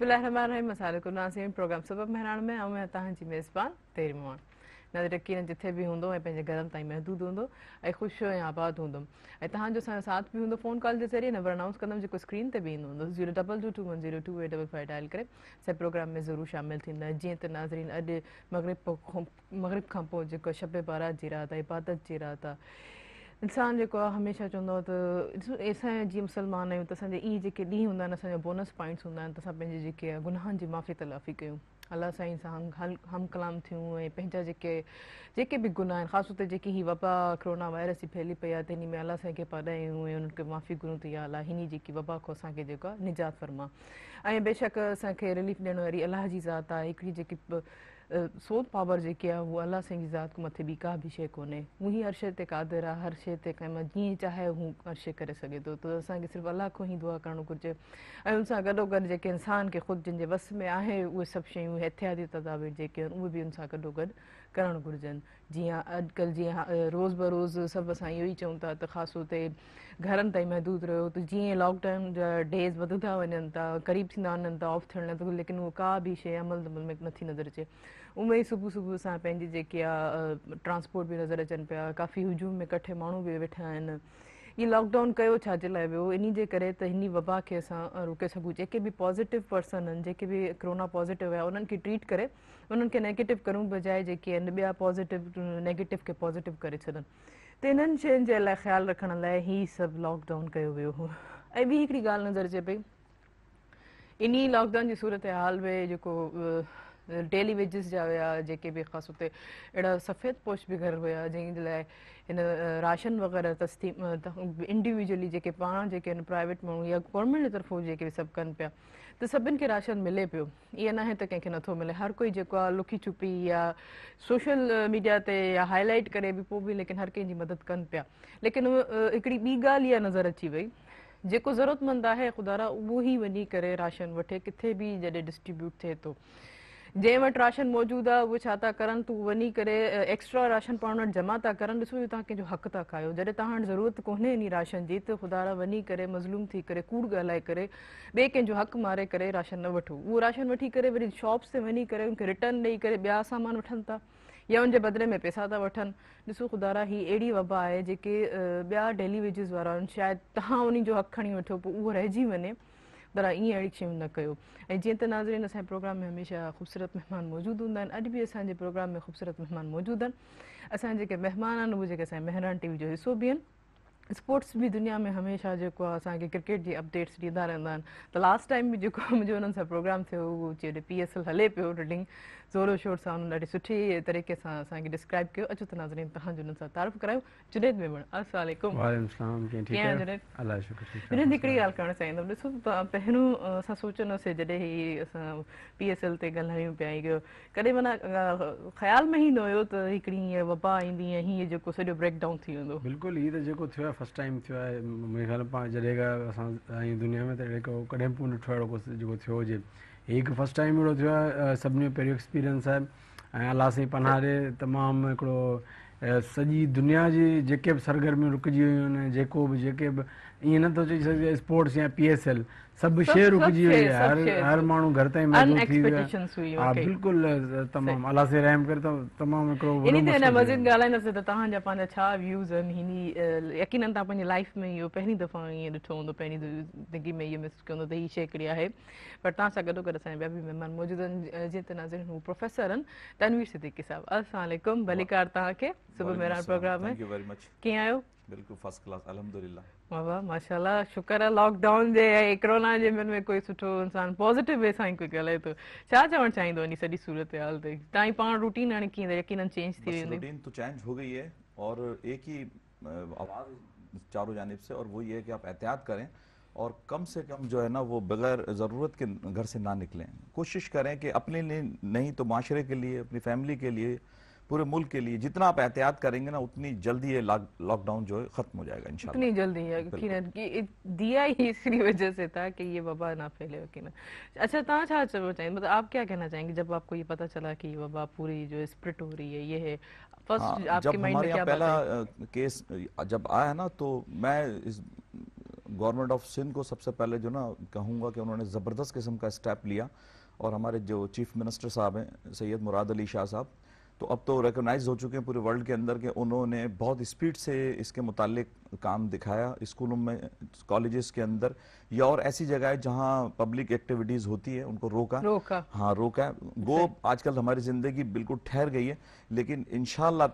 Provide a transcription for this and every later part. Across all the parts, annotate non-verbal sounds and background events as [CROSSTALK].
बिस्मिल्लाहिर्रहमानिर्रहीम मसाले को नासिम प्रोग्राम सबब महिराण में ऐं तव्हांजी मेज़बान तेरी मोहन नज़र यकीन जिथे भी हूंदो घर तहदूद महदूद हूंदो ऐं ख़ुशि आबाद हूंदो ऐं तव्हांजो असांजो साथ बि हूंदो फ़ोन कॉल के ज़रिए नंबर अनाउंस कदम जो स्क्रीन पर बि हों zero double two two one zero two eight double five dial कर असां प्रोग्राम में जरूर शामिल थींदा जीअं नाज़रीन अॼु मग़रब मगरिब खां पोइ शब बारात की रात आहे इबादत की रात है इंसान जो हमेशा हमेशह चवंदो मुसलमान त असां जीअं मुस्लमान आहियूं बोनस पॉइंट्स हूंदा तो त असां पंहिंजे माफ़ी तलाफ़ी क्यों अलाह साईं सां हल हम कलाम थियूं ऐं पंहिंजा जेके गुनाह आहिनि ख़ासि तौर ते जेकी वबा कोरोना वायरस जी फैली पई आहे त हिन में अलाह साईं खे माफ़ी घुरूं त या अलाह वबा खां असांखे निजात फरमा ऐं बेशक असांखे रिलीफ ॾियण वारी अलाह जी ज़ात आहे सोद पावर जेके आहे उहा अलाह साईं जी ज़ात को मत भी का बि शइ कोन्हे हू ई हर शे कादर आ हर शे ते जी चाहे हू हर शे कर सके तो, त तो असांखे सिर्फ़ु अलाह खां ई दुआ करणु घुर्जे ऐं उन सां गॾोगॾु इंसान के खुद जिनके वस में आहे उहे सभु शयूं एहतियाती तदाबीर जेके आहिनि उहे बि उन सां गॾोगॾु करणु घुरिजनि जी अॼुकल्ह हाँ, जीअं हाँ, रोज़ बरोज़ सभु असां हाँ, इहो ई चऊं था त तो ख़ासि ते घरनि ताईं महदूद रो तो जी लॉकडाउन जा डेज़ वधंदा वञनि क़रीब थींदा वञनि ऑफ थे लेकिन वो का भी शे अमल दमल में नी नज़र अचे उमें सुबह सुबह सुबुह जी पंहिंजी जेकी आहे नज़र अचनि पाया काफ़ी हुजूम में कठे माण्हू बि वेठा आहिनि लॉकडाउन कयो छाजे लाइ वियो इन जे करे वबा के अस रोके सघूं जेके बि पॉज़िटिव पर्सन आहिनि जेके कोरोना पॉज़िटिव आहे उन्हनि ट्रीट करे उन्हनि नेगेटिव करूं बजाय जेके आहिनि ॿिया पॉज़िटिव नेगेटिव खे पॉज़िटिव करे छॾनि त इन्हनि शयुनि जे लाइ ख़्यालु रखण लाइ लॉकडाउन कयो वियो एक गाल ॿी हिकिड़ी नज़र अचे पई इन लॉकडाउन की सूरत हाल में जो ডেইলি উইজেস جاয়া জেকে বিশেষে এড়া সফেদ পোশ ভি ঘরয়া জিংলা ইন রেশন वगैरह التسিম ইন্ডিভিজুয়ালি জেকে পা পা প্রাইভেট বা गवर्नमेंट तरफ জেকে সব कन পে তো সবন কে রেশন মিলে পে ই না হে তকে ন থো মিলে هر কই জক লকি চুপি বা সোশ্যাল মিডিয়া তে হাইলাইট করে ভি পো ভি লেকিন هر কে জি मदत कन পে লেকিন একড়ি বি গাল ইয়া নজর আচি ভি জেকো ضرورت মান দা হে খোদা রা ওহি বনি করে রেশন ওঠে কিতھے ভি জে ডিষ্ট্রিবিউট থে তো जंहिं वटि राशन मौजूदु आहे उहे छा था करनि तू वञी करे एक्स्ट्रा राशन पाण वटि जमा था करनि ॾिसो इहो तव्हां कंहिंजो हक़ था खायो जॾहिं तव्हां वटि ज़रूरत कोन्हे इन राशन जी त खुदा वञी करे मज़लूम थी करे कूड़ ॻाल्हाए करे ॿिए कंहिंजो हक़ मारे करे राशन न वठो उहो राशन वठी करे वरी शॉप्स ते वञी करे उनखे रिटर्न ॾेई करे ॿिया सामान वठनि था या उन जे बदिले में पैसा था वठनि ॾिसो ख़ुदा ही अहिड़ी वबा आहे जेके ॿिया डेलीवेजिस वारा आहिनि शायदि तव्हां उन्हनि जो हक़ खणी वठो पोइ उहो रहिजी वञे तरह ईअं अहिड़ी शयूं न कयो ऐं जीअं त नाज़रीन असांजे प्रोग्राम में हमेशह ख़ूबसूरत महिमान मौजूदु हूंदा आहिनि अॼु बि असांजे प्रोग्राम में ख़ूबसूरत महिमान मौजूदु आहिनि असांजा जेके महिमान आहिनि उहे जेके असांजे टी वी जो हिसो बि आहिनि स्पोर्ट्स भी दुनिया में हमेशा जो आहे क्रिकेट की अपडेट्स ॾींदा रहंदा आहिनि लास्ट टाइम भी जो मुंहिंजो हुननि प्रोग्राम थियो उहो पी एस एल हले पियो रिडिंग ज़ोरो शोर से हुन सुठी तरीक़े सां असांखे डिस्क्राइब कयो अचो त नाज़रीन तव्हांजो हुननि जुनेद मेमण जुनेद हिकिड़ी ॻाल्हि करणु चाहींदमि ॾिसो पहिरियों असां सोचंदासीं जॾहिं हीअ पी एस एल से ॻाल्हायूं पिया इहो माना ख़्याल में ही न हुयो त वबा ईंदी हीअं जेको ब्रेकडाउन थी वेंदो बिल्कुलु हीअ त फस्ट टाइम थियो आहे मुंहिंजे ख़्याल पाण जॾहिं खां असां आहियूं दुनिया में त अहिड़े को कॾहिं कॾेम्पू ॾिठो अहिड़ो कुझु जेको थियो हुजे हीअ हिकु फस्ट टाइम अहिड़ो थियो आहे सभिनी जो पहिरियों एक्सपीरियंस आहे ऐं अलाह साईं पनारे तमामु हिकिड़ो सॼी दुनिया जी जेके बि सरगर्मियूं रुकिजी वियूं आहिनि जेको बि जेके बि ईअं नथो चई सघिजे स्पोर्ट्स या पी एस एल सभु शइ रुकिजी वई आहे हर हर माण्हू घर ताईं महसूसु थी वियो आहे हा बिल्कुलु तमामु अला से रहम तो तो तो करे त तमामु हिकिड़ो इन ते अञा मज़ीद ॻाल्हाईंदासीं त तव्हांजा पंहिंजा छा व्यूज़ आहिनि हिन यकीननि तव्हां पंहिंजी लाइफ में इहो पहिरीं दफ़ा ईअं ॾिठो हूंदो पहिरीं ज़िंदगी में इहो मिस कयो हूंदो त हीअ शइ हिकिड़ी आहे पर तव्हां सां गॾो गॾु असांजा ॿिया बि महिमान मौजूदु आहिनि जीअं त नाज़िर हू प्रोफेसर आहिनि तनवीर सिद्दीकी साहिबु असलम भलीकार तव्हांखे सुबुह मेरा प्रोग्राम में कीअं आहियो बिल्कुलु फर्स्ट क्लास अलहमदिल्ला बाबा माशाल्लाह शुक्र है लॉकडाउन जे ऐं कोरोना जे मन में कोई सुठो इंसान पॉज़िटिव वे सां ई कोई ॻाल्हाए थो छा चवणु चाहींदो इन सॼी सूरत हाल ते तव्हां पा रूटीन हाणे कीअं यकीन चेंज थी वेंदी रूटीन तो चेंज हो गई है और एक ही आवाज़ चारों जानिब से और वो ये है कि आप एहतियात करें और कम से कम जो है ना वो बगैर ज़रूरत के घर से ना निकलें कोशिश करें कि अपने लिए नहीं तो माशरे के लिए अपनी फैमिली के लिए पूरे मुल्क के लिए जितना आप एहतियात करेंगे ना उतनी जल्दी ये लॉकडाउन जो है खत्म हो जाएगा इंशाल्लाह उतनी जल्दी है दिया ही इसी वजह से था कि ये वबा ना फैले यकीन अच्छा ता छा चलो चाहिए मतलब आप क्या कहना चाहेंगे जब आपको ये पता चला कि ये वबा पूरी जो स्प्रिट हो रही है ये है फर्स्ट हाँ, आपके पहला केस जब आया ना तो मैं इस गवर्नमेंट ऑफ सिंध को सबसे पहले जो ना कहूँगा कि उन्होंने ज़बरदस्त किस्म का स्टेप लिया और हमारे जो चीफ मिनिस्टर साहब हैं सैयद मुराद अली शाह साहब तो अब तो रिकोगनाइज हो चुके हैं पूरे वर्ल्ड के अंदर के उन्होंने बहुत स्पीड से इसके मुतालिक काम दिखाया स्कूलों में कॉलेजेस के अंदर या और ऐसी जगह जहाँ पब्लिक एक्टिविटीज होती है उनको रोका रोका हाँ रोका वो आजकल हमारी जिंदगी बिल्कुल ठहर गई है लेकिन इन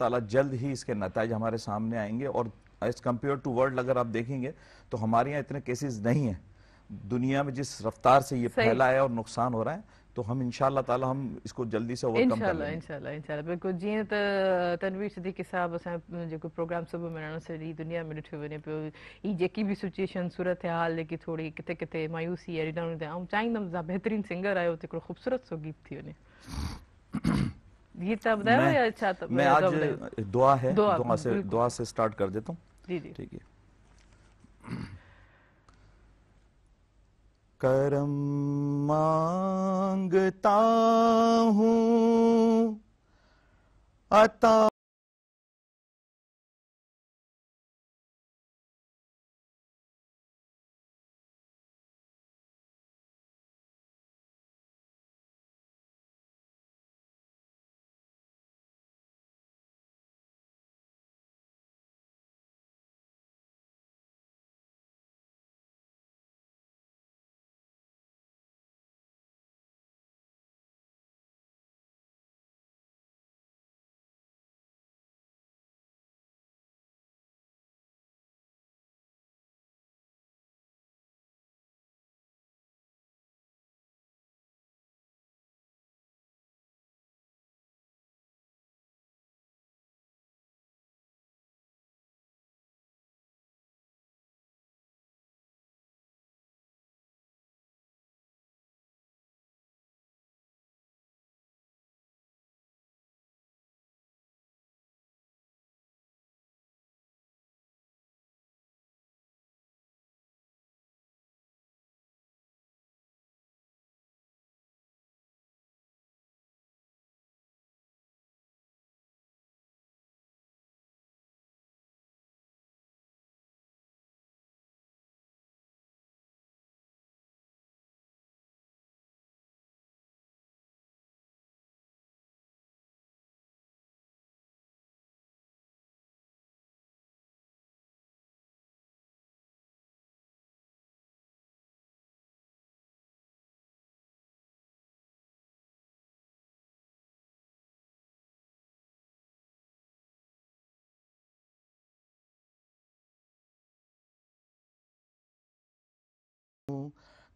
ताला जल्द ही इसके नतज हमारे सामने आएंगे और एज कम्पेयर टू वर्ल्ड अगर आप देखेंगे तो हमारे यहाँ इतने केसेज नहीं है दुनिया में जिस रफ्तार से ये फैला है और नुकसान हो रहा है तो हम इंशाल्लाह ताला हम इसको जल्दी से ओवरकम कर लेंगे इंशाल्लाह इंशाल्लाह बिल्कुल जी त तो, तनवीर सिद्दीक साहब अस जो को प्रोग्राम सुबुह में रणो सॼी दुनिया में ॾिठो वञे पे ही जेकी भी सिचुएशन सूरत हाल लेकिन थोड़ी किते किते मायूसी है रिडन दे हम चाहिंग दम तव्हां बेहतरीन सिंगर आयो त ख़ूबसूरत सो गीत थी ने गीत तव्हां ॿुधायो या अच्छा त तो मैं आज तो दुआ है दुआ से दुआ से स्टार्ट कर देता हूं जी जी ठीक है करम मांगता हूँ अता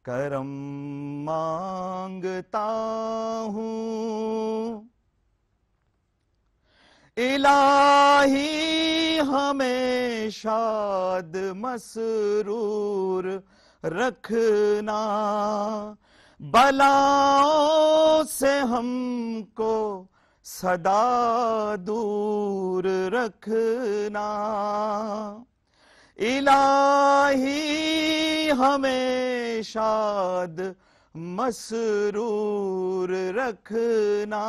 करम मांगता हूं इलाही हमें शाद मसरूर रखना बलाओं से हमको सदा दूर रखना इलाही हमें शाद मसरूर रखना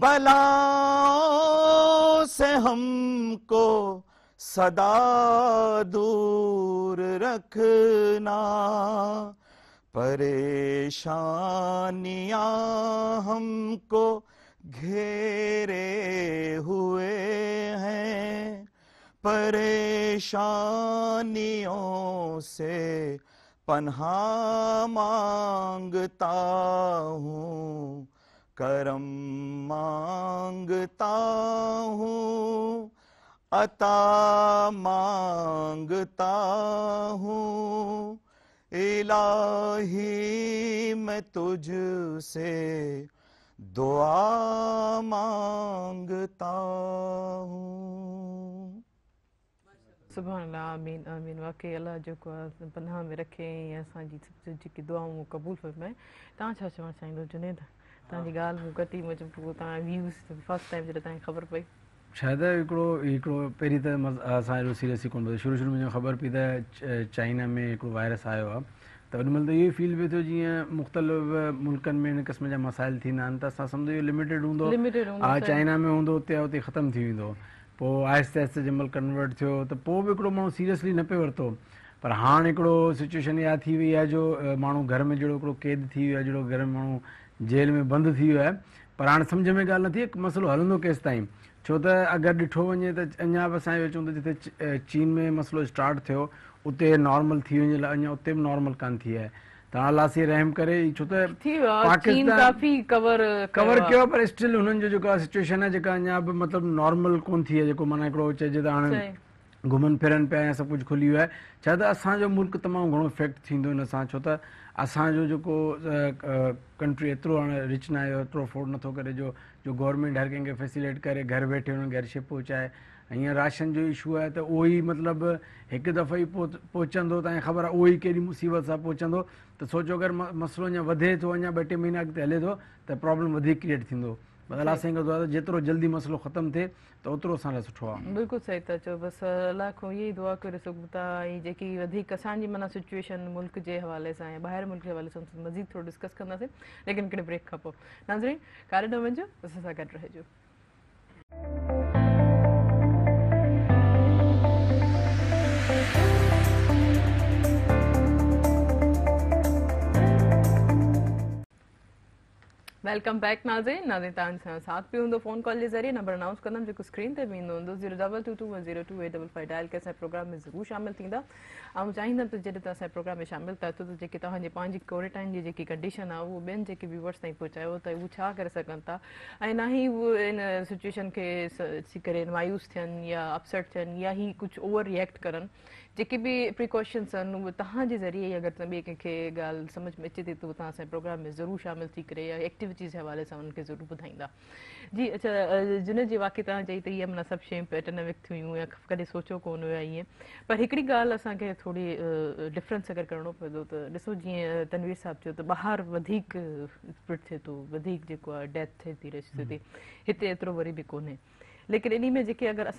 बलाओं से हमको सदा दूर रखना परेशानियां हमको घेरे हुए हैं परेशानियों से पन्हा मांगता हूँ करम मांगता हूँ अता मांगता हूँ इलाही मैं तुझसे दुआ मांगता हूँ पहिरीं त ख़बर पई त चाइना में हिकिड़ो वायरस आयो आहे तॾहिं महिल बि थियो जीअं मुख़्तलिफ़ मुल्कनि में मसाइल थींदा आहिनि त पोइ आहिस्ते आहिस्ते जंहिं महिल कंवर्ट थियो त पोइ बि हिकिड़ो माण्हू सीरियसली न पियो वरितो पर हाणे हिकिड़ो सिचुएशन इहा थी वई आहे जो माण्हू घर में जहिड़ो हिकिड़ो क़ैद थी वियो आहे जहिड़ो घर में माण्हू जेल में बंदि थी वियो आहे पर हाणे सम्झ में ॻाल्हि नथी मसलो हलंदो केसिताईं छो त अगरि ॾिठो वञे त अञा बि असां चऊं त जिते चीन में मसलो स्टार्ट थियो उते नॉर्मल थी वञे लाइ अञा उते बि नॉर्मल कान थी आहे तव्हां लासी रहम करे छो त कवर कयो पर स्टिल हुननि जो जेका अञा बि मतिलबु नॉर्मल कोन थी आहे जेको माना हिकिड़ो चइजे त हाणे घुमनि फिरनि पिया सभु कुझु खुली वियो आहे छा त असांजो मुल्क तमामु घणो इफेक्ट थींदो हिन सां छो त असांजो जेको कंट्री एतिरो रिच न आहे नथो करे जो गवर्नमेंट हर कंहिंखे फैसिलेट करे घर वेठे हुननि खे पहुचाए हीअं राशन जो इशू आहे त उहो ई मतिलबु हिकु दफ़ो ई पहु पहुचंदो तव्हांखे ख़बर आहे उहो ई कहिड़ी मुसीबत सां पहुचंदो त सोचो अगरि मसलो अञा वधे थो अञा ॿ टे महीना अॻिते हले थो त प्रॉब्लम वधीक क्रिएट थींदो अलाह साईं जेतिरो जल्दी मसलो ख़तमु थिए त ओतिरो असां लाइ सुठो आहे बिल्कुलु सही था चओ बसि ई दुआ करे वेलकम ವೆಲ್ಕಮ್ ಬ್ಯಾಕ್ ನಾಜೆ ನಾದೆ ತಾನ್ ಸಾತ್ ಪಿ ಒಂದು ಫೋನ್ ಕಾಲ್ ज़रिए नंबर अनाउंस कंदमि जेको स्क्रीन ते बि ईंदो हूंदो zero double two two one zero two eight double five dial करे असांजे प्रोग्राम में ज़रूरु शामिलु थींदा ऐं चाहींदमि तो जॾहिं तव्हां असांजे प्रोग्राम में शामिलु था त तो तो जेके तव्हांजे जे पांच जी जेकी कंडीशन आ वो बेन जेके व्यूवर्स ताईं पहुचायो त तो वो छा कर सकन ता ऐं न ई उहो इन सिचुएशन के ॾिसी करे मायूस थियनि या अपसेट थियनि या ही कुछ ओवर रिएक्ट करन जेके बि प्रिकॉशन्स आहिनि उहे तव्हांजे ज़रिए ई अगरि ॿिए कंहिंखे ॻाल्हि सम्झ में अचे थी तव्हां असांजे प्रोग्राम में ज़रूरु शामिल थी करे या एक्टिविटीज़ जे हवाले सां उन्हनि खे ज़रूरु ॿुधाईंदा जी अच्छा जिन जी वाकई तव्हां चई त इहा माना सभु शयूं पैटर्न हुयूं या कॾहिं सोचो कोन हुयो ईअं पर हिकिड़ी ॻाल्हि असांखे थोरी डिफ्रेंस अगरि करिणो पवंदो त ॾिसो जीअं तनवीर साहिबु चयो त ॿाहिरि वधीक स्प्रिड थिए थो वधीक जेको आहे डेथ थिए थी हिते एतिरो वरी बि कोन्हे लेकिन इन में छा था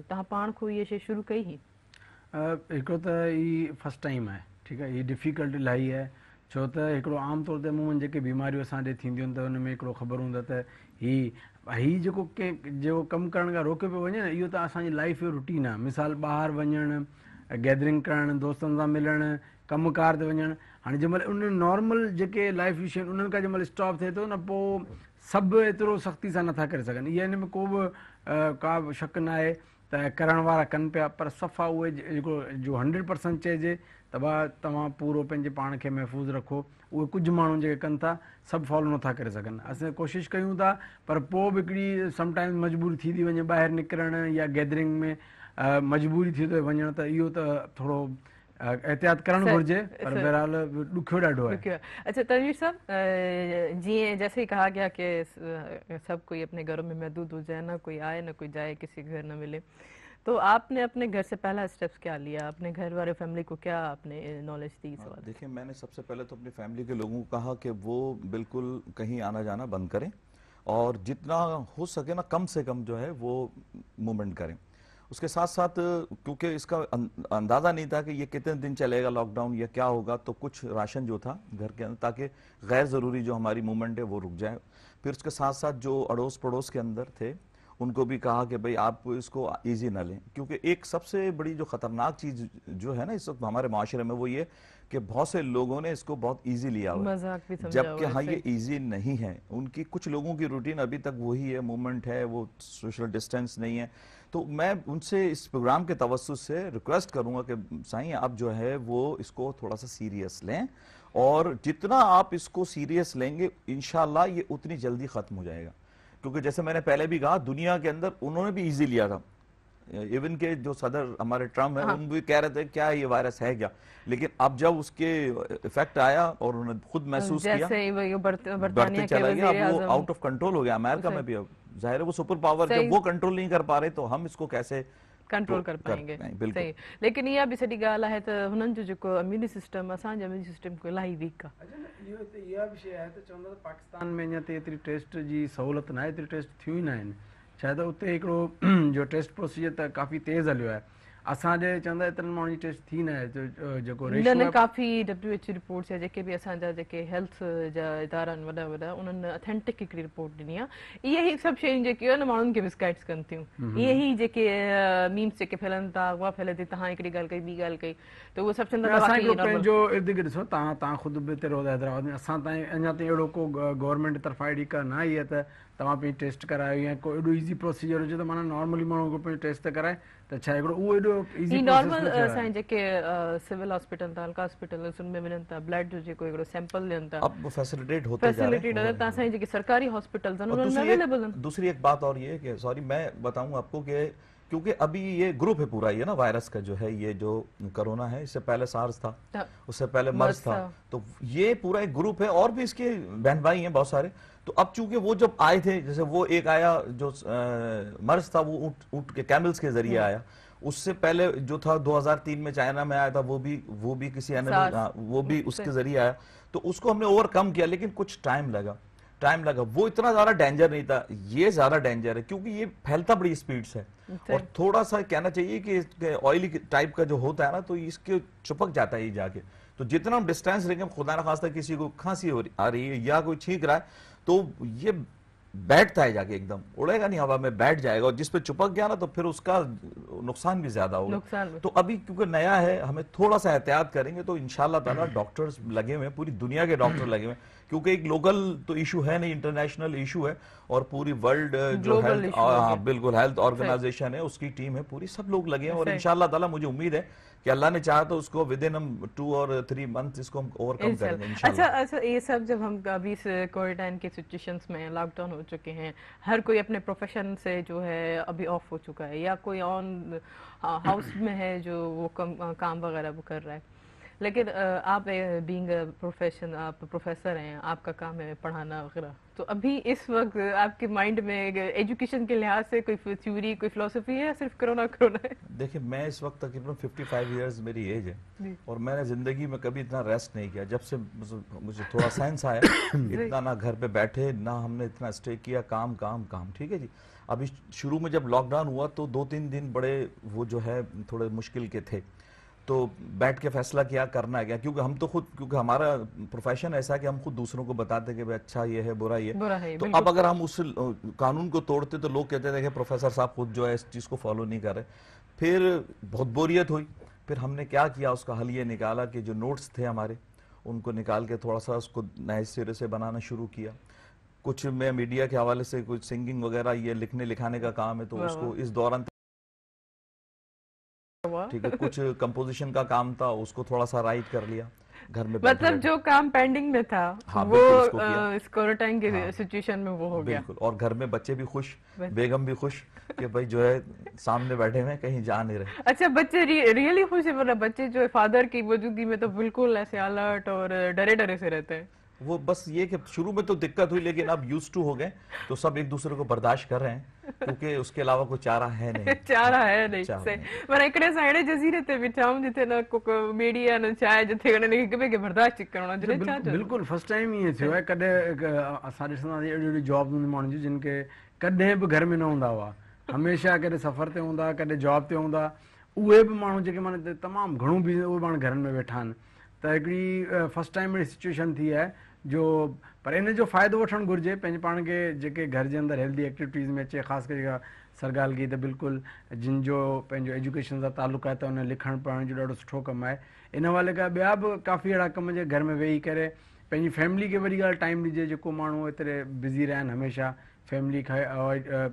तव्हां पाण खां इहा शइ शुरू कई हिकिड़ो त ही फस्ट टाइम आहे ठीकु आहे हीअ डिफिकल्ट इलाही आहे छो त हिकिड़ो आमतौर ते मूं जेके बीमारियूं असां थींदियूं आहिनि त उनमें हिकिड़ो ख़बर हूंदो त ही जेको जो कमु करण खां रोकियो पियो वञे न इहो त असांजी लाइफ जो रुटीन आहे मिसाल ॿाहिरि वञणु गैदरिंग करणु दोस्तनि सां मिलण कमु कार ते वञणु हाणे जंहिं महिल उन नॉर्मल जेके लाइफ जी शयूं उन्हनि खां जंहिं महिल स्टॉप थिए थो न पोइ सभु एतिरो सख़्ती सां नथा करे सघनि इहा हिन में को बि का बि शक न आहे त करण वारा कनि पिया पर सफ़ा उहे जेको जो हंड्रेड परसेंट चइजे त भाउ तव्हां पूरो पंहिंजे पाण खे महफ़ूज़ रखो उहे कुझु माण्हू जेके कनि था सभु फॉलो नथा करे सघनि असां कोशिशि कयूं था पर पोइ बि हिकिड़ी समटाइम्स मजबूरी थी थी वञे ॿाहिरि निकिरणु या गैदरिंग में मजबूरी थी थो वञणु त इहो त थोरो एहतियात करणु घुर्जे पर बहरहाल ॾुखियो ॾाढो है अच्छा तनवीर साहब जी जैसे ही कहा गया कि सब कोई अपने घरों में महदूद हो जाए ना कोई आए ना कोई जाए किसी घर ना मिले तो आपने अपने घर से पहला स्टेप्स क्या लिया अपने घर वाले फैमिली को क्या आपने नॉलेज दी इस हाँ, बात देखिए मैंने सबसे पहले तो अपनी फैमिली के लोगों को कहा कि वो बिल्कुल कहीं आना जाना बंद करें और जितना हो सके ना कम से कम जो है वो मूवमेंट करें उसके साथ साथ क्योंकि इसका अं-, अंदाज़ा नहीं था कि ये कितने दिन चलेगा लॉकडाउन या क्या होगा तो कुछ राशन जो था घर के अंदर ताकि गैर ज़रूरी जो हमारी मूवमेंट है वो रुक जाए फिर उसके साथ साथ जो अड़ोस पड़ोस के अंदर थे उनको भी कहा कि भाई आप इसको ईजी ना लें क्योंकि एक सबसे बड़ी जो ख़तरनाक चीज़ जो है ना इस वक्त हमारे माशरे में वो ये कि बहुत से लोगों ने इसको बहुत ईजी लिया हुआ जबकि हाँ ये ईजी नहीं है उनकी कुछ लोगों की रूटीन अभी तक वही है मूवमेंट है वो सोशल डिस्टेंस नहीं है तो मैं उनसे इस प्रोग्राम के तवसत से रिक्वेस्ट करूंगा कि साईं आप जो है वो इसको थोड़ा सा सीरियस लें और जितना आप इसको सीरियस लेंगे इनशाला ये उतनी जल्दी ख़त्म हो जाएगा क्योंकि जैसे मैंने पहले भी कहा दुनिया के अंदर उन्होंने भी इजी लिया था इवन के जो सदर हमारे ट्रम्प है हाँ। उन भी कह रहे थे क्या ये वायरस है क्या लेकिन अब जब उसके इफेक्ट आया और उन्होंने खुद महसूस किया बढ़ते चला गया अब वो आउट ऑफ कंट्रोल हो गया अमेरिका में भी अब जाहिर है वो सुपर पावर जब वो कंट्रोल नहीं कर पा रहे तो हम इसको कैसे लेकिन इहा बि सही ॻाल्हि है तो हुननि जो जेको इम्यूनी सिस्टम को इलाही वीक आहे इहा बि शइ आहे त चवंदा पाकिस्तान में सहुलियत न आहे टेस्ट थियूं ई ना है छाहे टेस्ट प्रोसीजर त काफ़ी तेज़ हलियो असांजे चवंदा एतिरनि माण्हुनि जी टेस्ट थी न आहे जेको काफ़ी डब्ल्यू एच रिपोर्ट्स या जेके बि असांजा जेके हेल्थ जा इदारा आहिनि वॾा वॾा उन्हनि अथेंटिक हिकिड़ी रिपोर्ट ॾिनी आहे इहे ई सभु शयूं जेके आहिनि माण्हुनि खे बिस्काइट्स कनि थियूं इहे ई जेके मीम्स जेके फैलनि था उहा फैले थी तव्हां हिकिड़ी ॻाल्हि कई ॿी ॻाल्हि कई त उहो सभु चवंदा पंहिंजो इर्द गिर्द ॾिसो तव्हां तव्हां ख़ुदि बि हिते रहो हैदराबाद में असां ताईं अञा ताईं अहिड़ो को गवर्नमेंट तरफ़ा अहिड़ी का न आई आहे त तव्हां पंहिंजी टेस्ट कराए या को एडो इज़ी प्रोसीजर हो तो माना नॉर्मली माण्हू को पे टेस्ट कराए तो छा हिकिड़ो ओ एडो इज़ी नॉर्मल जे के सिविल हॉस्पिटल था हल्का हॉस्पिटल सुन में मिलन ता ब्लड जो जे जेको हिकिड़ो सैंपल लेन ता अब फैसिलिटेट होते जा फैसिलिटेट है तो जे के सरकारी हॉस्पिटल हैं उनमें अवेलेबल दूसरी एक बात और ये कि सॉरी मैं बताऊं आपको के क्योंकि अभी ये ग्रुप है पूरा ये ना वायरस का जो है ये जो कोरोना है इससे पहले सार्स था हाँ। उससे पहले मर्स था तो ये पूरा एक ग्रुप है और भी इसके बहन भाई हैं बहुत सारे तो अब चूंकि वो जब आए थे जैसे वो एक आया जो मर्ज था वो ऊँट उठ के कैमल्स के जरिए हम्म। आया उससे पहले जो था 2003 में चाइना में आया था वो भी वो भी किसी एनिमल हाँ, वो भी हम्म, उसके जरिए आया तो उसको हमने ओवरकम किया लेकिन कुछ टाइम लगा टाइम लगा वो इतना ज्यादा डेंजर नहीं था ये ज्यादा डेंजर है क्योंकि ये फैलता बड़ी स्पीड से और थोड़ा सा कहना चाहिए कि ऑयली टाइप का जो होता है ना तो इसके चुपक जाता है ये जाके तो जितना हम डिस्टेंस रहेंगे खुदा ना खास्ता किसी को खांसी हो रही आ रही है या कोई छींक रहा है तो ये बैठता है जाके एकदम उड़ेगा नहीं हवा में बैठ जाएगा और जिस पे चुपक गया ना तो फिर उसका नुकसान भी ज्यादा होगा तो अभी क्योंकि नया है हमें थोड़ा सा एहतियात करेंगे तो इनशाला डॉक्टर्स लगे हुए पूरी दुनिया के डॉक्टर लगे हुए क्योंकि एक लोकल तो इशू है नहीं इंटरनेशनल इशू है और पूरी वर्ल्ड uh, जो हेल्थ हाँ, बिल्कुल हेल्थ ऑर्गेनाइजेशन है उसकी टीम है पूरी सब लोग लगे हैं और इनशाला ताला मुझे उम्मीद है कि अल्लाह ने चाहा तो उसको विद इन टू और थ्री मंथ इसको हम ओवरकम करेंगे अच्छा अच्छा ये सब जब हम अभी क्वारंटाइन के सिचुएशन में लॉकडाउन हो चुके हैं हर कोई अपने प्रोफेशन से जो है अभी ऑफ हो चुका है या कोई ऑन हाउस uh, में है जो वो कम, uh, काम वगैरह वो कर रहा है लेकिन आप बीइंग प्रोफेशन आप प्रोफेसर हैं आपका काम है पढ़ाना वगैरह तो अभी इस वक्त आपके माइंड में एजुकेशन के लिहाज से कोई थ्योरी कोई फिलोसफी है या सिर्फ कोरोना कोरोना है देखिए मैं इस वक्त तकरीबन 55 इयर्स मेरी एज है और मैंने ज़िंदगी में कभी इतना रेस्ट नहीं किया जब से मुझे थोड़ा साइंस आया [COUGHS] इतना ना घर पे बैठे ना हमने इतना स्टे किया काम काम काम ठीक है जी अभी शुरू में जब लॉकडाउन हुआ तो दो तीन दिन बड़े वो जो है थोड़े मुश्किल के थे तो बैठ के फैसला किया करना है क्या क्योंकि हम तो खुद क्योंकि हमारा प्रोफेशन ऐसा है कि हम खुद दूसरों को बताते हैं कि भाई अच्छा ये है बुरा ये बुरा है तो अब अगर हम उस कानून को तोड़ते तो लोग कहते थे प्रोफेसर साहब खुद जो है इस चीज़ को फॉलो नहीं कर रहे फिर बहुत बोरियत हुई फिर हमने क्या किया उसका हल ये निकाला कि जो नोट्स थे हमारे उनको निकाल के थोड़ा सा उसको नए सिरे से बनाना शुरू किया कुछ मैं मीडिया के हवाले से कुछ सिंगिंग वगैरह ये लिखने लिखाने का काम है तो उसको इस दौरान ठीक है कुछ कंपोजिशन का काम था उसको थोड़ा सा राइट कर लिया घर में मतलब जो काम पेंडिंग में था हाँ, वो इस क्वारंटाइन के हाँ, सिचुएशन में वो हो गया और घर में बच्चे भी खुश बेगम भी खुश कि भाई जो है सामने बैठे हैं कहीं जा नहीं रहे अच्छा बच्चे रि, रियली खुश है मतलब बच्चे जो है फादर की मौजूदगी में तो बिल्कुल ऐसे अलर्ट और डरे डरे से रहते हैं वो बस ये कि शुरू में तो दिक्कत हुई लेकिन अब यूज टू हो गए तो सब एक दूसरे को बर्दाश्त कर रहे हैं क्योंकि उसके अलावा कोई चारा है नहीं [LAUGHS] चारा है नहीं ಸೆ पर ಈ साइडे जजीरे ते ತೆ ಬಿಟ್ಟಾಮ್ ಜಿತೆ ನ ಮೀಡಿಯಾ ನ ಚಾಯ ಜಿತೆ ಕಡೆ ನೆ के खे बर्दाश्त करना जरे चा बिल्कुल फर्स्ट टाइम ही थियो है कदे असा दिसना आहियूं अहिड़ी जॉब हूंदी माण्हुनि जी जिनके कदे भी घर में ना हुंदा हुआ हमेशा कदे सफ़र ते हुंदा कदे जॉब ते हुंदा उहे भी माण्हू जेके माने तमाम घणो भी उहे मान घर में वेठा आहिनि त फर्स्ट टाइम सिचुएशन थी है जो पर इन जो फ़ाइदो वठणु घुरिजे पंहिंजे पाण खे जेके घर जे अंदरि हेल्दी एक्टिविटीज़ में अचे ख़ासि करे जेका सरगाल त बिल्कुलु जिन जो पंहिंजो एजुकेशन सां तालुक़ु आहे त उन लिखणु पढ़ण जो ॾाढो सुठो कमु आहे इन हवाले खां ॿिया बि काफ़ी अहिड़ा कम जे घर में वेही करे पंहिंजी फैमिली खे वॾी ॻाल्हि टाइम ॾिजे जेको माण्हू एतिरे बिज़ी रहिया आहिनि हमेशह फैमिली खां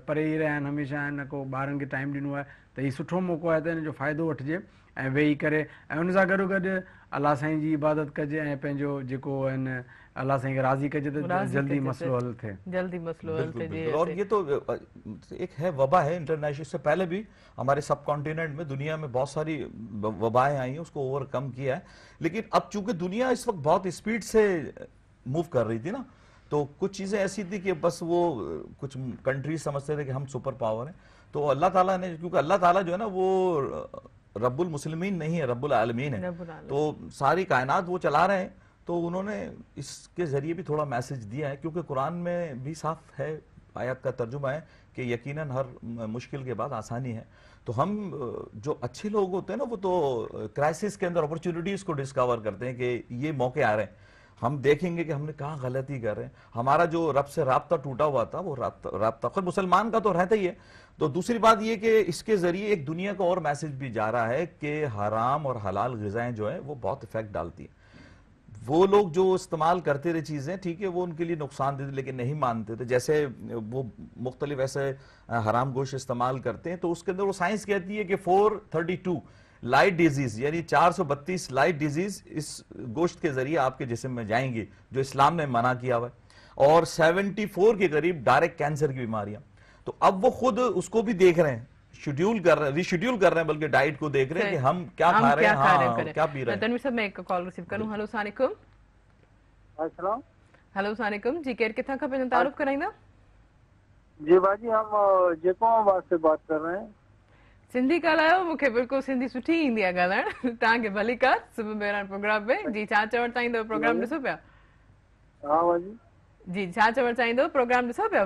परे ई रहिया आहिनि हमेशह न को ॿारनि खे टाइम ॾिनो आहे त हीउ सुठो मौक़ो आहे त हिन जो फ़ाइदो वठिजे ऐं वेही करे ऐं हुन सां गॾो गॾु अलाह साईं जी इबादत कजे ऐं पंहिंजो जेको आहे न अल्लाह से राजी कजे जल्दी मसलो हल थे जल्दी मसलो हल थे और ये तो एक है वबा है इंटरनेशनल से पहले भी हमारे सब कॉन्टिनेंट में दुनिया में बहुत सारी वबाएं आई हैं उसको ओवरकम किया है लेकिन अब चूंकि दुनिया इस वक्त बहुत स्पीड से मूव कर रही थी ना तो कुछ चीज़ें ऐसी थी कि बस वो कुछ कंट्रीज समझते थे कि हम सुपर पावर हैं तो अल्लाह ताला ने क्योंकि अल्लाह ताला जो है ना वो रब्बुल मुसलमीन नहीं है रब्बुल आलमीन है तो सारी कायनात वो चला रहे हैं तो उन्होंने इसके ज़रिए भी थोड़ा मैसेज दिया है क्योंकि कुरान में भी साफ है आयत का तर्जुमा है कि यकीनन हर मुश्किल के बाद आसानी है तो हम जो अच्छे लोग होते हैं ना वो तो क्राइसिस के अंदर अपॉर्चुनिटीज़ को डिस्कवर करते हैं कि ये मौके आ रहे हैं हम देखेंगे कि हमने कहाँ गलती कर रहे हैं हमारा जो रब से रबता टूटा हुआ था वो रबता खैर मुसलमान का तो रहता ही है तो दूसरी बात ये कि इसके ज़रिए एक दुनिया का और मैसेज भी जा रहा है कि हराम और हलाल गज़ाएँ जो है वो बहुत इफेक्ट डालती हैं वो लोग जो इस्तेमाल करते रहे चीज़ें ठीक है वो उनके लिए नुकसान देते लेकिन नहीं मानते थे जैसे वो मुख्तलिफ ऐसे हराम गोश इस्तेमाल करते हैं तो उसके अंदर वो साइंस कहती है कि four thirty two light disease यानी चार सौ बत्तीस लाइट डिजीज इस गोश्त के जरिए आपके जिसम में जाएंगे जो इस्लाम ने मना किया हुआ है और सेवेंटी फोर के करीब डायरेक्ट कैंसर की बीमारियां तो अब वो खुद उसको भी देख रहे हैं شڈول کر رہے ہیں ری شیڈول کر رہے ہیں بلکہ ڈائٹ کو دیکھ رہے ہیں کہ ہم کیا کھا رہے ہیں کیا پی رہے ہیں تنویر صاحب میں ایک کال ریسیو کروں ہیلو السلام علیکم السلام ہیلو السلام علیکم جی کیر کتا کا تعلق کرائنا جی باجی ہم جيڪو واسطے بات کر رہے ہیں سنڌي کلايو مونکي بالکل سنڌي سٺي ايندي ڳالهڻ تاڪي بھليڪات سڀ مهران پروگرام ۾ جي چاچور چاهندو پروگرام ڏسو پيا ہاں باجي جي چاچور چاهندو پروگرام ڏسو پيا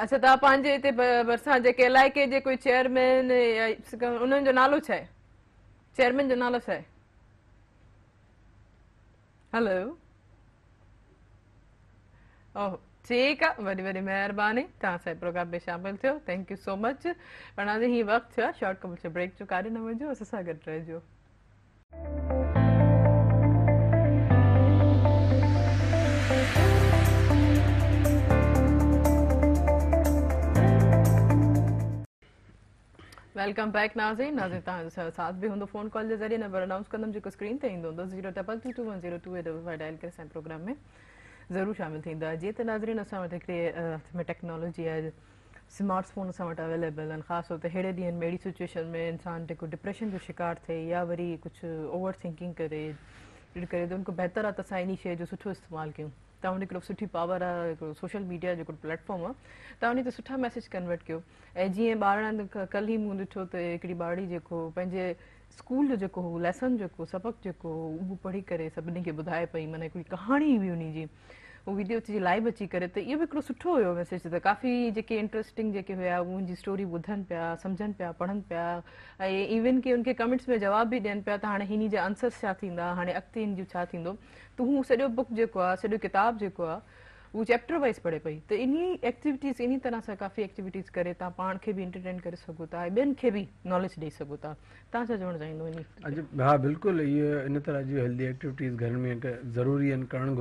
अच्छा त पंहिंजे हिते भरिसां जेके इलाइक़े जे कोई चेयरमैन या जो नालो छा चेयरमैन जो नालो छा आहे हलो oh, ठीक है आहे वॾी मेहरबानी महिरबानी तव्हां प्रोग्राम में शामिल थियो थैंक यू सो मच पर हाणे हीअ वक़्तु थियो आहे शॉर्ट कमर्शियल ब्रेक जो कारे न वञिजो असां सां गॾु रहिजो वेलकम बैक नाज़न तव्हां साथ बि हूंदो फोन कॉल जे ज़रिए नंबर अनाउंस कंदमि स्क्रीन ते ईंदो शामिल थींदो आहे जीअं त नाज़रीन असां वटि हिकिड़ी हथ में टेक्नोलॉजी आहे स्मार्ट फ़ोन असां वटि अवेलेबल आहिनि ख़ासि तौर ते अहिड़े ॾींहं में अहिड़ी सिचुएशन में इंसानु जेको डिप्रेशन जो शिकार थिए या वरी कुझु ओवर थिंकिंग करे करे बहितर आहे त असां इन शइ जो सुठो इस्तेमालु कयूं तव्हां वटि पावर आहे सोशल मीडिया जेको प्लेटफॉर्म आहे तव्हां मैसेज कन्वर्ट कर ऐं जीअं ॿारनि कल्ह ई मूं ॾिठो त हिकिड़ी स्कूल जो जेको हो लेसन पढ़ी करे सभिनी खे ॿुधाए पई माना हिकिड़ी हुई हुन विधे हुते जी लाइव अची करे तो ये भी सुठो हो मैसेज तो काफ़ी जी इंट्रस्टिंग जी हुआ उनकी स्टोरी बुधन पिया समझन पिया पढ़न पिया इवन के उनके कमेंट्स में जवाब भी दियन पिया त तो हाणे हिन जा आंसर्स हाँ, हाँ, हाँ अगत इन जो तो थींदो त बुक जो आहे किताब जो वो चैप्टर वाइज़ पढ़े पी तो इन एक्टिविटीज़ इन तरह से काफ़ी एक्टिविटीज़ करे तव्हां पाण खे बि इंटरटेन कर सघो था ऐं ॿियनि नॉलेज दे सघो था तव्हां छा चवणु चाहींदो इन तरह जो हेल्दी एक्टिविटीज़ घर में ज़रूरी आहिनि करणु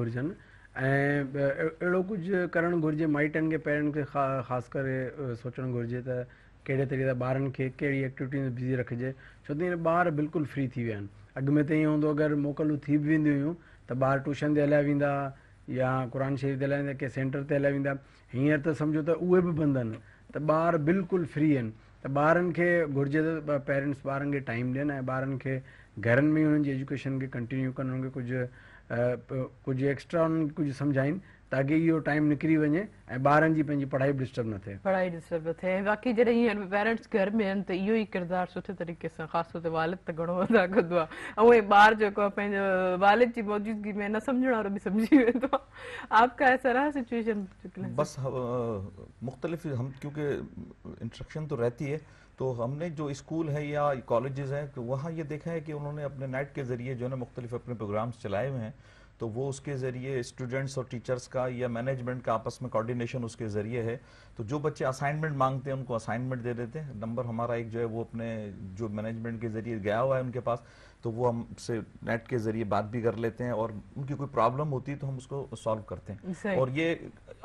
ऐं अहिड़ो कुझु करणु घुरिजे माइटनि खे पेरेंट खे ख़ासि करे सोचणु घुरिजे त कहिड़े तरीक़े सां ॿारनि खे कहिड़ी एक्टिविटी में बिज़ी रखिजे छो त ॿार बिल्कुलु फ्री थी विया आहिनि में त ईअं हूंदो अगरि मोकलूं थी बि वेंदी हुयूं त ॿार टूशन ते हलिया वेंदा या क़ुर शरीफ़ ते हलिया वेंदा सेंटर ते हलिया वेंदा हींअर त सम्झो त उहे बि बंदि आहिनि त ॿार बिल्कुलु फ्री आहिनि त ॿारनि खे घुरिजे त पेरेंट्स ॿारनि खे टाइम ॾियनि ऐं ॿारनि खे घरनि में हुननि जी एजुकेशन खे कंटिन्यू कनि कुझु एक्स्ट्रा कुझु सम्झाइनि ताकी इहो टाइम निकिरी वञे ऐं ॿारनि जी पंहिंजी पढ़ाई डिस्टर्ब न थिए घर में आहिनि त इहो ई किरदारु सुठे तरीक़े सां कंदो आहे ऐं ॿार जेको आहे तो हमने जो स्कूल है या कॉलेजेस हैं तो वहाँ ये देखा है कि उन्होंने अपने नेट के ज़रिए जो है ना मुख्तलिफ अपने प्रोग्राम्स चलाए हुए हैं तो वो उसके ज़रिए स्टूडेंट्स और टीचर्स का या मैनेजमेंट का आपस में कोऑर्डिनेशन उसके ज़रिए है तो जो बच्चे असाइनमेंट मांगते हैं उनको असाइनमेंट दे देते हैं नंबर हमारा एक जो है वो अपने जो मैनेजमेंट के ज़रिए गया हुआ है उनके पास तो वो हम से नेट के ज़रिए बात भी कर लेते हैं और उनकी कोई प्रॉब्लम होती है तो हम उसको सॉल्व करते हैं और ये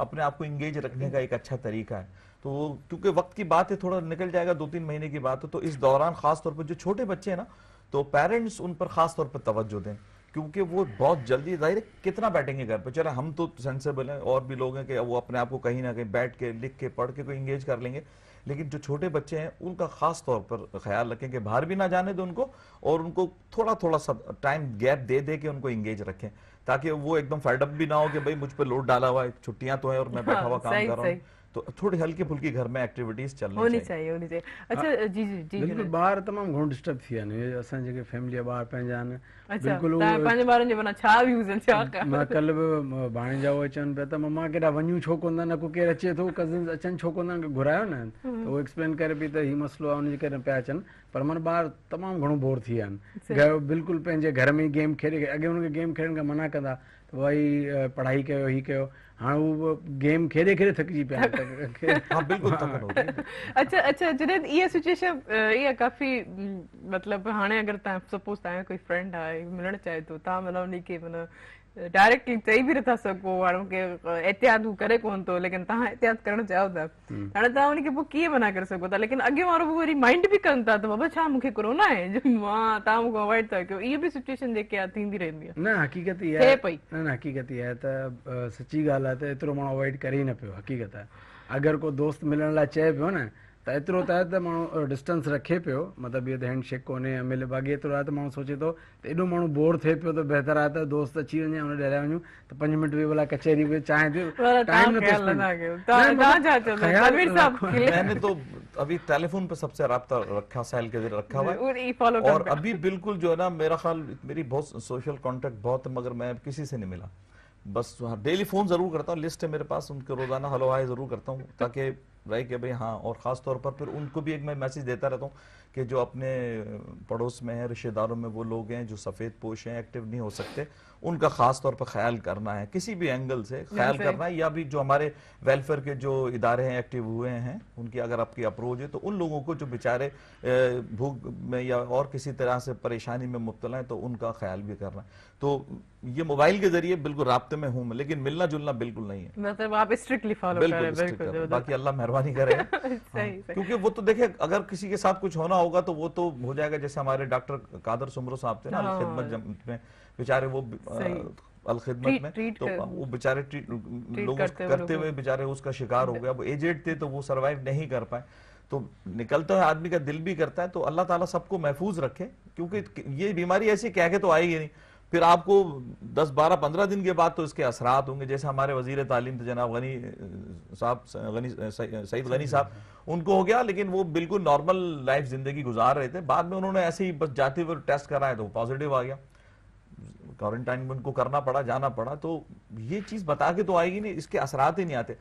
अपने आप को इंगेज रखने का एक अच्छा तरीका है तो क्योंकि वक्त की बात है थोड़ा निकल जाएगा दो तीन महीने की बात है तो इस दौरान खास तौर पर जो छोटे बच्चे हैं ना तो पेरेंट्स उन पर खास तौर पर तवज्जो दें क्योंकि वो बहुत जल्दी जाहिर कितना बैठेंगे घर पर चलो हम तो सेंसेबल हैं और भी लोग हैं कि वो अपने आप को कहीं ना कहीं बैठ के लिख के पढ़ के कोई इंगेज कर लेंगे लेकिन जो छोटे बच्चे हैं उनका खास तौर पर ख्याल रखें कि बाहर भी ना जाने दें उनको और उनको थोड़ा थोड़ा सा टाइम गैप दे दे के उनको इंगेज रखें ताकि वो एकदम फेडअप भी ना हो कि भाई मुझ पर लोड डाला हुआ है छुट्टियां तो हैं और मैं हाँ, बैठा हुआ काम कर रहा हूँ न को तो कजिन अचन कज़न अचनि छोकिरो घुरायो एक्सप्लेन करे तो ही मसलो अचन पर बाहर तमाम घणो बोर थी विया गयो बिल्कुल पेंजे घर में गेम खेले अगे उनके गेम खेलन का मना तो भाई पढ़ाई कयो ही कयो हाणे गेम खेॾे खेॾे थकजी पिया अच्छा अच्छा काफ़ी मतलबु हाणे अगरि तव्हांजो कोई फ्रेंड आहे मिलण चाहे थो तव्हांखे डायरेक्टली चई बि नथा हू करे कोन थो तव्हां एहतियात करणु चाहियो था हाणे हुनखे पोइ कीअं मना करे सघो था अॻे वारो माइंड बि कनि था बाबा छा मूंखे कोरोना आहे ई न पियो अगरि को दोस्त मिलण लाइ चए पियो न त एतिरो त आहे त माण्हू डिस्टेंस रखे पियो मतिलबु इहो त हैंडशेक कोन्हे मिले बाक़ी एतिरो आहे त माण्हू सोचे थो त एॾो माण्हू बोर थिए पियो त बहितर आहे त दोस्त अची वञे हुन ॾेराए वञूं त पंज मिंट वेह भला कचहरी में चांहि ते टाइम मैंने तो अभी टेलीफोन पे सबसे रहा रखा साहिल के रखा हुआ है और अभी बिल्कुल जो है ना मेरा ख्याल मेरी बहुत सोशल कांटेक्ट बहुत है मगर मैं किसी से नहीं मिला बस डेली फोन जरूर करता हूँ लिस्ट है मेरे पास उनके रोजाना हलो हाई जरूर करता हूँ ताकि राइट कि भाई हाँ और ख़ास तौर पर फिर उनको भी एक मैं मैसेज देता रहता हूँ कि जो अपने पड़ोस में हैं रिश्तेदारों में वो लोग हैं जो सफ़ेद पोश हैं एक्टिव नहीं हो सकते उनका ख़ास तौर पर ख्याल करना है किसी भी एंगल से ख्याल करना है या भी जो हमारे वेलफेयर के जो इदारे हैं एक्टिव हुए हैं उनकी अगर आपकी अप्रोच है तो उन लोगों को जो बेचारे भूख में या और किसी तरह से परेशानी में मुबतला है तो उनका ख्याल भी करना है तो ये मोबाइल के जरिए बिल्कुल रबते में हूँ लेकिन मिलना जुलना बिल्कुल नहीं है मतलब आप स्ट्रिक्टली फॉलो बिल्कुल बाकी अल्लाह मेहरबानी करे [LAUGHS] हाँ, क्योंकि वो तो देखे अगर किसी के साथ कुछ होना हो होगा तो वो तो हो जाएगा जैसे हमारे डॉक्टर कादर सुमरो साहब थे ना खिदमत हाँ। में बेचारे वो अलखिदमत में ट्रीट तो वो बेचारे लोग करते हुए बेचारे उसका शिकार हो गया वो एजेड थे तो वो सरवाइव नहीं कर पाए तो निकलता है आदमी का दिल भी करता है तो अल्लाह ताला सबको महफूज रखे क्योंकि ये बीमारी ऐसी क्या के तो आएगी नहीं फिर आपको 10, 12, 15 दिन के बाद तो इसके असरात होंगे जैसे हमारे वजीर तालीम थे जनाब गनी साहब गनी सईद गनी साहब उनको हो गया लेकिन वो बिल्कुल नॉर्मल लाइफ ज़िंदगी गुजार रहे थे बाद में उन्होंने ऐसे ही बस जाते हुए टेस्ट कराया तो वो पॉजिटिव आ गया क्वारंटाइन में उनको करना पड़ा जाना पड़ा तो ये चीज़ बता के तो आएगी नहीं इसके असरात ही नहीं आते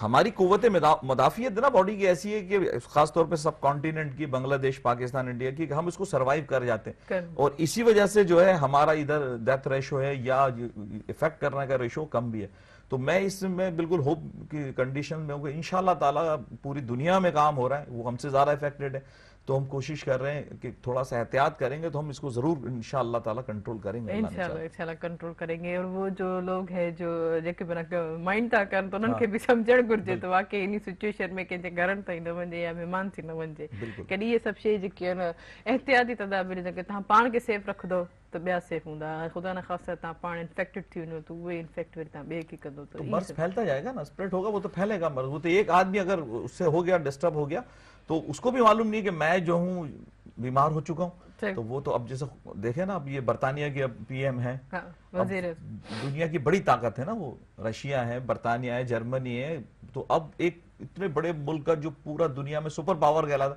हमारी कुत मदाफियत ना बॉडी की ऐसी है कि खासतौर पर सब कॉन्टिनेंट की बांग्लादेश पाकिस्तान इंडिया की हम इसको सर्वाइव कर जाते हैं और इसी वजह से जो है हमारा इधर डेथ रेशो है या इफेक्ट करने का रेशो कम भी है तो मैं इसमें बिल्कुल होप की कंडीशन में हूँ इन ताला पूरी दुनिया में काम हो रहा है वो हमसे ज्यादा इफेक्टेड है तो हम कोशिश कर रहे हैं कि थोड़ा सा एहतियात करेंगे तो हम इसको जरूर इनशाला ताला कंट्रोल करेंगे इंशाल्लाह कंट्रोल करेंगे और वो जो लोग है जो जेके बना माइंड था कर तो उनके हाँ। भी समझण सम्झणु तो वाकई इन सिचुएशन में कंहिंजे घरनि ताईं तो न वञे या मेहमान थी न वञे कॾहिं ये सब शे जेकी आहिनि एहतियाती तदाबीर जेके तव्हां पान के सेफ रख दो तो बया सेफ हूंदा ख़ुदा ना खास तव्हां पाण इन्फेक्टेड थी वञो तो उहे इन्फेक्ट वे तव्हां बे खे कंदो तो मर्ज़ तो फैलता जाएगा ना स्प्रेड होगा वो तो फैलेगा मर्ज़ वो तो एक आदमी अगर उससे हो गया डिस्टर्ब हो गया तो उसको भी मालूम नहीं कि मैं जो हूँ बीमार हो चुका हूँ तो वो तो अब जैसे देखे ना अब ये बर्तानिया की अब पीएम है हाँ, दुनिया की बड़ी ताकत है ना वो रशिया है बर्तानिया है जर्मनी है तो अब एक इतने बड़े मुल्क का जो पूरा दुनिया में सुपर पावर कहलाता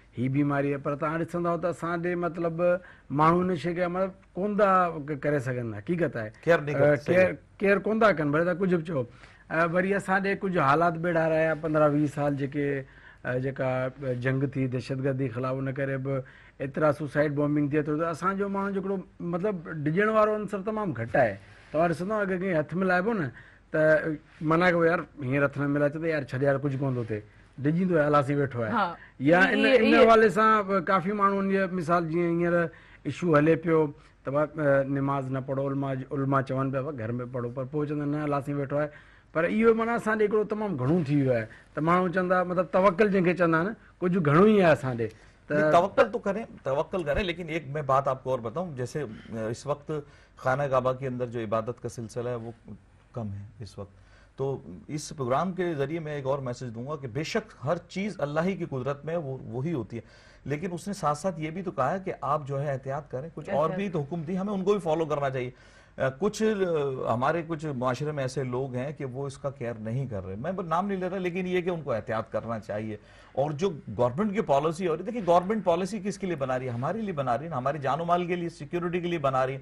ही बीमारी आहे पर तव्हां ॾिसंदव त असां ॾे मतिलबु माण्हू हिन शइ खे मतलबु कोन्ह था करे सघनि हक़ीक़त आहे केरु कोन था कनि भले तव्हां कुझु बि चओ वरी असां कुझु हालात ॿेड़ा रहिया पंद्रहं वीह साल जेके जेका जंग थी दहशतगर्दी ख़िलाफ़ु उन करे बि एतिरा सुसाइड बॉम्बिंग थिए थो त असांजो माण्हू जेको मतिलबु डिॼण वारो अंसर तमामु घटि आहे तव्हां ॾिसंदव अगरि हथु मिलाइबो न त काफ़ी माण्हू मिसाल जीअं इशू हले पियो त निमाज़ न पढ़ो उलाज उला चवनि पिया घर में पढ़ो पर पोइ चवंदा आहिनि न अलासी वेठो आहे पर इहो माना हिकिड़ो तमामु घणो थी वियो आहे त माण्हू चवंदा मतिलबु तवकल जंहिंखे चवंदा आहिनि कुझु घणो ई आहे असां ॾेकल करे वक्त तो इस प्रोग्राम के जरिए मैं एक और मैसेज दूंगा कि बेशक हर चीज़ अल्लाह ही की कुदरत में वो वही होती है लेकिन उसने साथ साथ ये भी तो कहा है कि आप जो है एहतियात करें कुछ और भी तो हुक्म दी हमें उनको भी फॉलो करना चाहिए कुछ हमारे कुछ माशरे में ऐसे लोग हैं कि वो इसका केयर नहीं कर रहे मैं नाम नहीं ले रहा लेकिन ये कि उनको एहतियात करना चाहिए और जो गवर्नमेंट की पॉलिसी हो रही देखिए गवर्नमेंट पॉलिसी किसके लिए बना रही है हमारे लिए बना रही है हमारे जानो माल के लिए सिक्योरिटी के लिए बना रही है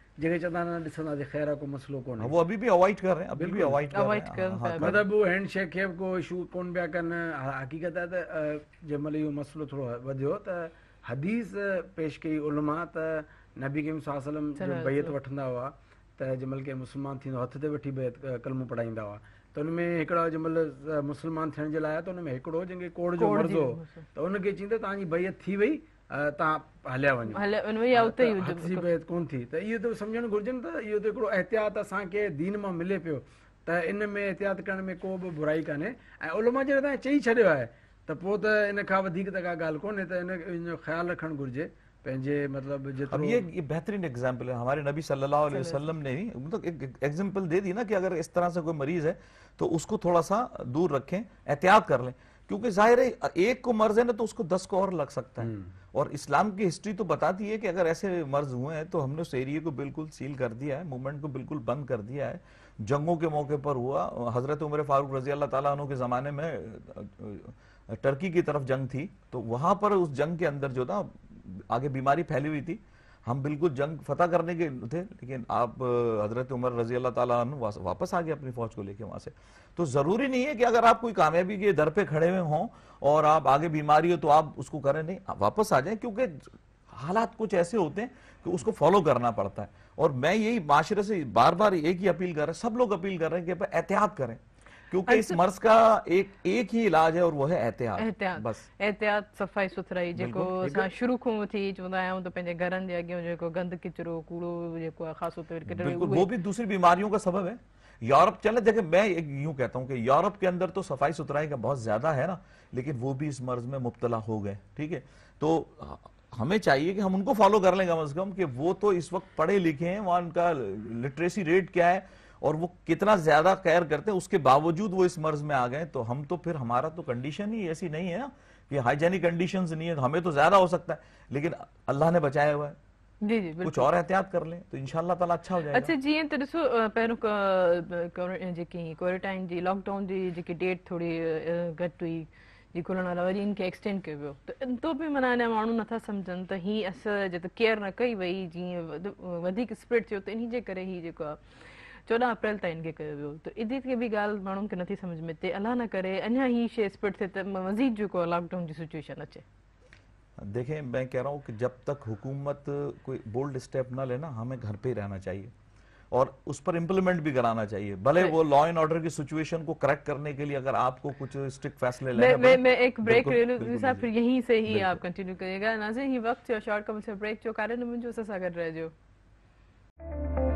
जेके चवंदा आहिनि ॾिसंदासीं ख़ैर आहे को मसलो कोन्हे उहो बि अवॉइड मतिलबु उहो हैंड शेक खे बि को इशू कोन पिया कनि हक़ीक़त आहे त जंहिं महिल इहो मसलो थोरो वधियो त हदीस पेश कई उलमा त नबी कीमा बैत वठंदा हुआ त जंहिं महिल कंहिं मुस्लमान थींदो हथ ते वठी बैत कलमूं पढ़ाईंदा हुआ त हुन में हिकिड़ा जंहिं महिल मुस्लमान थियण जे लाइ त हुन में हिकिड़ो जंहिंखे कोड़ जो कोड़ो त हुनखे चईंदो तव्हांजी बैत थी वई तव्हां हलिया वञो कोन्ह थी त इहो त सम्झणु घुरिजे न त इहो त हिकिड़ो एहतियात असांखे दीन मां मिले पियो त इन में एहतियात करण में को बि बुराई कान्हे ऐं उलमा जॾहिं तव्हां चई छॾियो आहे त पोइ त इन खां वधीक त का ॻाल्हि कोन्हे त इन इन जो ख़्यालु रखणु घुरिजे पंहिंजे मतिलबु जेतिरो इहे इहे बहितरीन एग्ज़ाम्पल आहे हमारे नबी सलाहु वसलम ने ई एग्ज़ाम एग्ज़ाम्पल ॾे थी न की अगरि इस तरह सां कोई मरीज़ आहे त उसको थोरा सां दूरि रखे एहतियात कर लें क्योंकि जाहिर है एक को मर्ज है ना तो उसको दस को और लग सकता है और इस्लाम की हिस्ट्री तो बताती है कि अगर ऐसे मर्ज हुए हैं तो हमने उस एरिए को बिल्कुल सील कर दिया है मूवमेंट को बिल्कुल बंद कर दिया है जंगों के मौके पर हुआ हज़रत उमर फारूक रजी अल्लाह तला के ज़माने में टर्की की तरफ जंग थी तो वहां पर उस जंग के अंदर जो था आगे बीमारी फैली हुई थी हम बिल्कुल जंग फतह करने के थे लेकिन आप हजरत उमर रजी अल्लाह तु वापस आ गए अपनी फौज को लेके वहाँ से तो ज़रूरी नहीं है कि अगर आप कोई कामयाबी के दर पे खड़े हुए हों और आप आगे बीमारी हो तो आप उसको करें नहीं वापस आ जाए क्योंकि हालात कुछ ऐसे होते हैं कि उसको फॉलो करना पड़ता है और मैं यही माशरे से बार बार एक ही अपील कर रहा सब लोग अपील कर रहे हैं कि एहतियात करें क्योंकि इस मर्ज का एक एक ही इलाज है और वो है एहतियात एहतियात बस एहतियात सफ़ाई सुथराई जेको शुरू खां वठी चवंदा तो त पंहिंजे घरनि जे गंद किचरो कूड़ो जेको तौर वो भी दूसरी बीमारियों का सबब है यूरोप चले जगह मैं यूं कहता हूं कि यूरोप के अंदर तो सफाई सुथराई का बहुत ज्यादा है ना लेकिन वो भी इस मर्ज में मुबतला हो गए ठीक है तो हमें चाहिए कि हम उनको फॉलो कर लें कम अज कम कि वो तो इस वक्त पढ़े लिखे हैं वहां उनका लिटरेसी रेट क्या है और वो कितना ज्यादा केयर करते हैं उसके बावजूद वो इस मर्ज में आ गए तो हम तो फिर हमारा तो कंडीशन ही ऐसी नहीं है ना कि हाइजेनिक कंडीशन नहीं है तो हमें तो ज्यादा हो सकता है लेकिन अल्लाह ने बचाया हुआ है जी जी कुछ और एहतियात कर लें तो इनशाला ताला अच्छा हो जाएगा अच्छा जी तो दसो ॾिसो पहिरियों जेकी क्वारंटाइन जी लॉकडाउन जी जेकी डेट थोड़ी घट हुई जी कोरोना वाला वरी हिन एक्सटेंड कयो वियो त तो बि माना अञा माण्हू नथा समझन तो हीअ अस जे त केयर न कई वही जी वधीक स्प्रेड थियो तो इन्हीं जे करे हीउ जेको आहे चौदह अप्रैल ताईं तो हिन खे तो वियो त भी गाल बि के नथी समझ में ते अल्लाह ना करे अञा ही शइ स्प्रेड थिए तब मज़ीद जो को लॉकडाउन जी सिचुएशन अच्छे देखें मैं कह रहा हूँ कि जब तक हुकूमत कोई बोल्ड स्टेप ना ले ना हमें घर पे ही रहना चाहिए और उस पर इम्प्लीमेंट भी कराना चाहिए भले वो लॉ एंड ऑर्डर की सिचुएशन को करेक्ट करने के लिए अगर आपको कुछ स्ट्रिक्ट फैसले लेने मैं, मैं, तो मैं एक ब्रेक ले लूं साहब फिर यहीं से ही आप कंटिन्यू करिएगा नाजिर ही वक्त जो शॉर्ट कम से ब्रेक जो कारण मुझे असां सां गॾु रहिजो